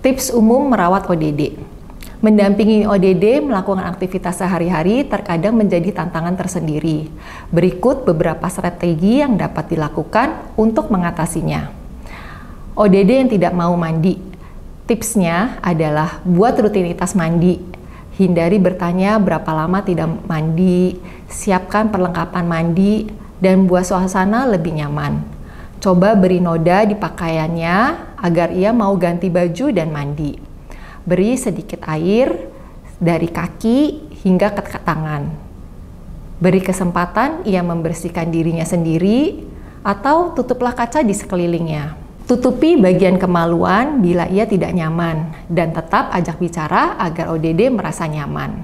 Tips umum merawat ODD. Mendampingi ODD melakukan aktivitas sehari-hari terkadang menjadi tantangan tersendiri. Berikut beberapa strategi yang dapat dilakukan untuk mengatasinya. ODD yang tidak mau mandi. Tipsnya adalah buat rutinitas mandi. Hindari bertanya berapa lama tidak mandi, siapkan perlengkapan mandi, dan buat suasana lebih nyaman. Coba beri noda di pakaiannya agar ia mau ganti baju dan mandi. Beri sedikit air dari kaki hingga ke tangan. Beri kesempatan ia membersihkan dirinya sendiri atau tutuplah kaca di sekelilingnya. Tutupi bagian kemaluan bila ia tidak nyaman dan tetap ajak bicara agar ODD merasa nyaman.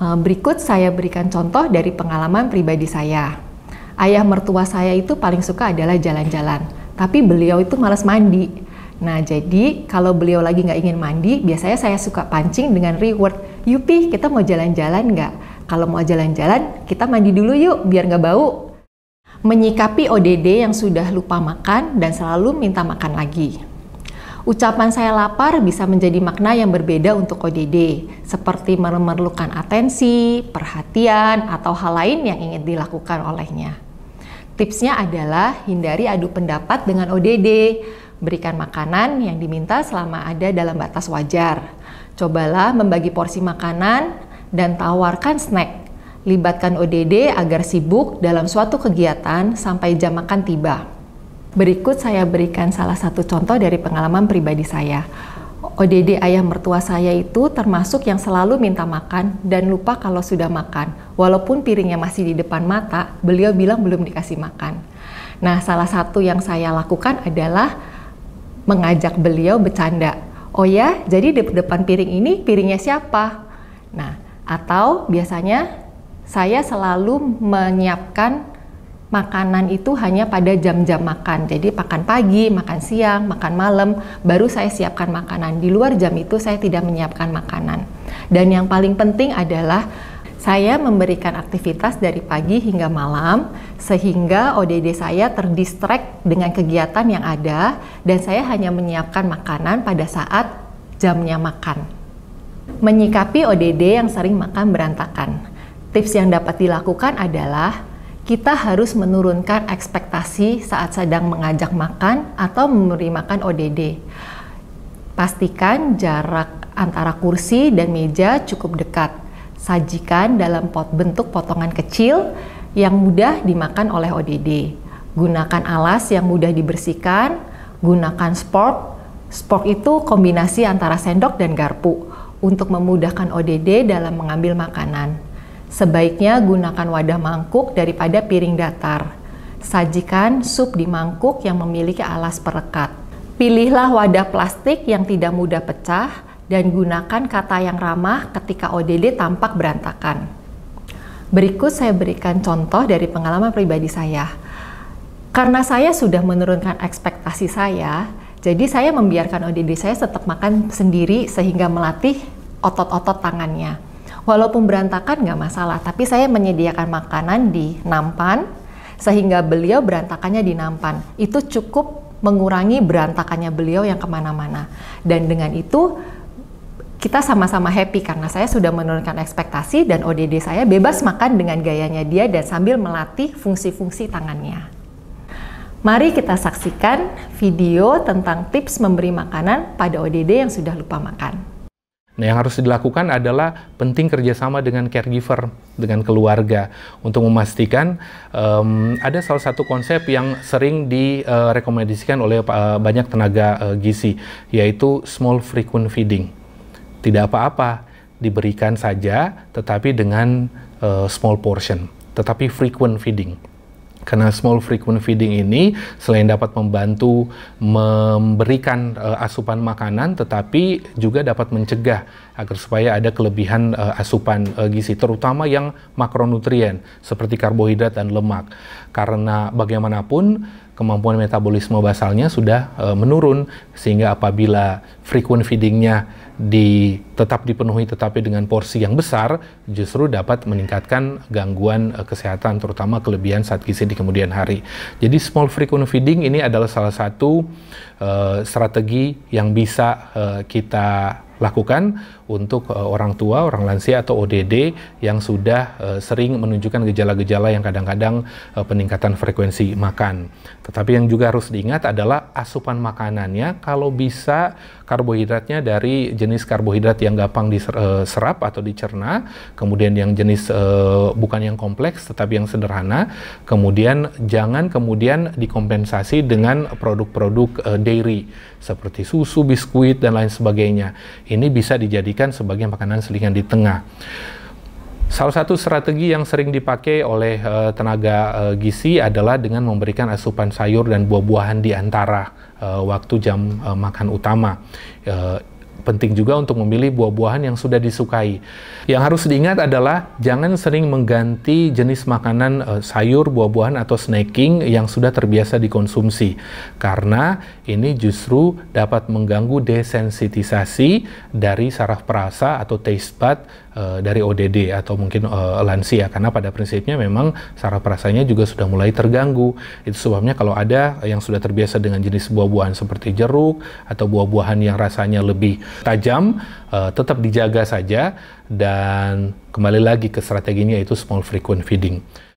E, berikut saya berikan contoh dari pengalaman pribadi saya. Ayah mertua saya itu paling suka adalah jalan-jalan tapi beliau itu males mandi. Nah, jadi kalau beliau lagi nggak ingin mandi, biasanya saya suka pancing dengan reward. Yupi, kita mau jalan-jalan nggak? Kalau mau jalan-jalan, kita mandi dulu yuk, biar nggak bau. Menyikapi ODD yang sudah lupa makan dan selalu minta makan lagi. Ucapan saya lapar bisa menjadi makna yang berbeda untuk ODD, seperti memerlukan atensi, perhatian, atau hal lain yang ingin dilakukan olehnya. Tipsnya adalah hindari adu pendapat dengan ODD. Berikan makanan yang diminta selama ada dalam batas wajar. Cobalah membagi porsi makanan dan tawarkan snack. Libatkan ODD agar sibuk dalam suatu kegiatan sampai jam makan tiba. Berikut saya berikan salah satu contoh dari pengalaman pribadi saya. ODD ayah mertua saya itu termasuk yang selalu minta makan dan lupa kalau sudah makan. Walaupun piringnya masih di depan mata, beliau bilang belum dikasih makan. Nah, salah satu yang saya lakukan adalah mengajak beliau bercanda. Oh ya, jadi di depan piring ini piringnya siapa? Nah, atau biasanya saya selalu menyiapkan makanan itu hanya pada jam-jam makan. Jadi makan pagi, makan siang, makan malam, baru saya siapkan makanan. Di luar jam itu saya tidak menyiapkan makanan. Dan yang paling penting adalah saya memberikan aktivitas dari pagi hingga malam sehingga ODD saya terdistract dengan kegiatan yang ada dan saya hanya menyiapkan makanan pada saat jamnya makan. Menyikapi ODD yang sering makan berantakan. Tips yang dapat dilakukan adalah kita harus menurunkan ekspektasi saat sedang mengajak makan atau memberi makan ODD. Pastikan jarak antara kursi dan meja cukup dekat. Sajikan dalam pot bentuk potongan kecil yang mudah dimakan oleh ODD. Gunakan alas yang mudah dibersihkan, gunakan spork. Spork itu kombinasi antara sendok dan garpu untuk memudahkan ODD dalam mengambil makanan. Sebaiknya gunakan wadah mangkuk daripada piring datar. Sajikan sup di mangkuk yang memiliki alas perekat. Pilihlah wadah plastik yang tidak mudah pecah dan gunakan kata yang ramah ketika ODD tampak berantakan. Berikut saya berikan contoh dari pengalaman pribadi saya. Karena saya sudah menurunkan ekspektasi saya, jadi saya membiarkan ODD saya tetap makan sendiri sehingga melatih otot-otot tangannya. Walaupun berantakan nggak masalah, tapi saya menyediakan makanan di nampan sehingga beliau berantakannya di nampan. Itu cukup mengurangi berantakannya beliau yang kemana-mana. Dan dengan itu kita sama-sama happy karena saya sudah menurunkan ekspektasi dan ODD saya bebas makan dengan gayanya dia dan sambil melatih fungsi-fungsi tangannya. Mari kita saksikan video tentang tips memberi makanan pada ODD yang sudah lupa makan. Nah, yang harus dilakukan adalah penting kerjasama dengan caregiver, dengan keluarga, untuk memastikan um, ada salah satu konsep yang sering direkomendasikan oleh uh, banyak tenaga uh, gizi, yaitu small frequent feeding. Tidak apa-apa, diberikan saja, tetapi dengan uh, small portion, tetapi frequent feeding. Karena small frequent feeding ini selain dapat membantu memberikan uh, asupan makanan, tetapi juga dapat mencegah agar supaya ada kelebihan uh, asupan uh, gizi, terutama yang makronutrien seperti karbohidrat dan lemak. Karena bagaimanapun kemampuan metabolisme basalnya sudah uh, menurun, sehingga apabila frequent feedingnya di, tetap dipenuhi tetapi dengan porsi yang besar justru dapat meningkatkan gangguan uh, kesehatan terutama kelebihan saat gizi di kemudian hari. Jadi small frequent feeding ini adalah salah satu uh, strategi yang bisa uh, kita lakukan untuk uh, orang tua, orang lansia atau ODD yang sudah uh, sering menunjukkan gejala-gejala yang kadang-kadang uh, peningkatan frekuensi makan. Tetapi yang juga harus diingat adalah asupan makanannya kalau bisa karbohidratnya dari jenis jenis karbohidrat yang gampang diserap eh, atau dicerna, kemudian yang jenis eh, bukan yang kompleks tetapi yang sederhana, kemudian jangan kemudian dikompensasi dengan produk-produk uh, dairy seperti susu, biskuit dan lain sebagainya. Ini bisa dijadikan sebagai makanan selingan di tengah. Salah satu strategi yang sering dipakai oleh uh, tenaga uh, gizi adalah dengan memberikan asupan sayur dan buah-buahan di antara uh, waktu jam uh, makan utama. Uh, penting juga untuk memilih buah-buahan yang sudah disukai. Yang harus diingat adalah jangan sering mengganti jenis makanan e, sayur, buah-buahan atau snacking yang sudah terbiasa dikonsumsi karena ini justru dapat mengganggu desensitisasi dari saraf perasa atau taste bud e, dari ODD atau mungkin e, lansia karena pada prinsipnya memang saraf perasanya juga sudah mulai terganggu. Itu sebabnya kalau ada yang sudah terbiasa dengan jenis buah-buahan seperti jeruk atau buah-buahan yang rasanya lebih tajam uh, tetap dijaga saja dan kembali lagi ke strateginya yaitu small frequent feeding.